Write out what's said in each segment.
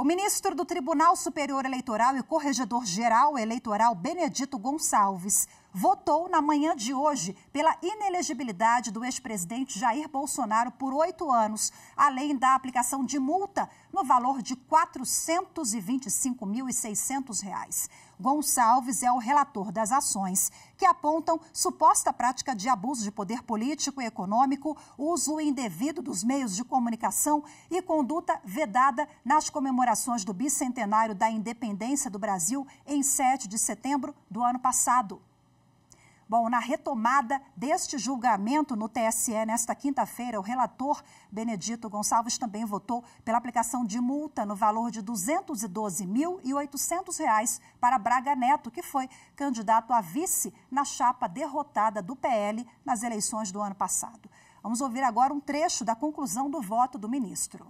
O ministro do Tribunal Superior Eleitoral e corregedor-geral eleitoral Benedito Gonçalves votou na manhã de hoje pela inelegibilidade do ex-presidente Jair Bolsonaro por oito anos, além da aplicação de multa no valor de R$ 425.600. Gonçalves é o relator das ações, que apontam suposta prática de abuso de poder político e econômico, uso indevido dos meios de comunicação e conduta vedada nas comemorações do bicentenário da independência do Brasil em 7 de setembro do ano passado. Bom, na retomada deste julgamento no TSE nesta quinta-feira, o relator Benedito Gonçalves também votou pela aplicação de multa no valor de R$ 212.800 para Braga Neto, que foi candidato a vice na chapa derrotada do PL nas eleições do ano passado. Vamos ouvir agora um trecho da conclusão do voto do ministro.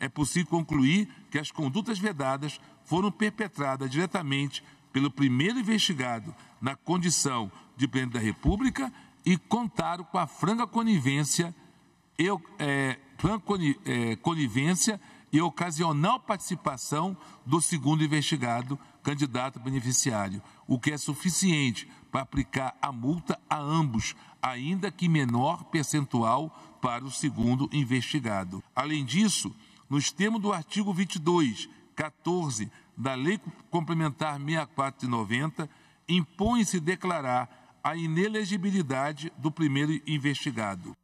É possível concluir que as condutas vedadas foram perpetradas diretamente pelo primeiro investigado na condição de presidente da República e contaram com a franca conivência, eu, é, franca é, conivência e ocasional participação do segundo investigado, candidato beneficiário, o que é suficiente para aplicar a multa a ambos, ainda que menor percentual para o segundo investigado. Além disso, nos termos do artigo 22 14 da Lei Complementar 64 de 90, impõe-se declarar a inelegibilidade do primeiro investigado.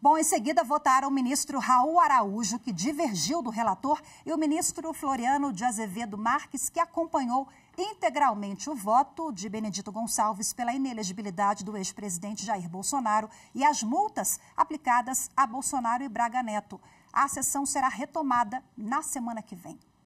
Bom, em seguida votaram o ministro Raul Araújo, que divergiu do relator, e o ministro Floriano de Azevedo Marques, que acompanhou integralmente o voto de Benedito Gonçalves pela inelegibilidade do ex-presidente Jair Bolsonaro e as multas aplicadas a Bolsonaro e Braga Neto. A sessão será retomada na semana que vem.